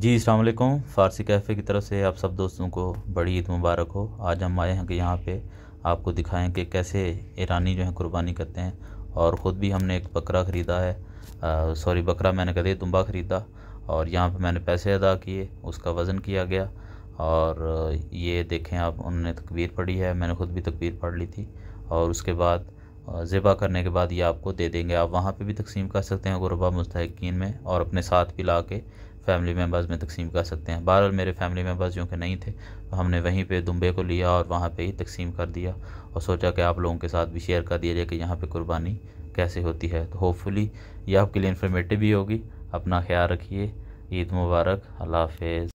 जी अलकुम फ़ारसी cafe की तरफ से आप सब दोस्तों को बड़ी ईद मुबारक हो आज हम आए हैं कि यहाँ पे आपको दिखाएं कि कैसे ईरानी जो है कुर्बानी करते हैं और ख़ुद भी हमने एक बकरा ख़रीदा है सॉरी बकरा मैंने कदे तुम्बा ख़रीदा और यहाँ पे मैंने पैसे अदा किए उसका वज़न किया गया और ये देखें आप उन्होंने तकबीर पढ़ी है मैंने ख़ुद भी तकबीर पढ़ ली थी और उसके बाद ज़िबा करने के बाद ये आपको दे देंगे आप वहाँ पे भी तकसीम कर सकते हैं गुरबा मुस्तकिन में और अपने साथ भी ला के फैमिली मेम्बर्स में तकसीम कर सकते हैं बहरहाल मेरे फैमिली मेम्बर्स जो कि नहीं थे तो हमने वहीं पे दुम्बे को लिया और वहाँ पे ही तकसीम कर दिया और सोचा कि आप लोगों के साथ भी शेयर कर दिया जाए कि यहाँ पे कुर्बानी कैसे होती है तो होपफुली ये आपके लिए इन्फॉर्मेटिव भी होगी अपना ख्याल रखिए ईद मुबारक अल्लाह हाफ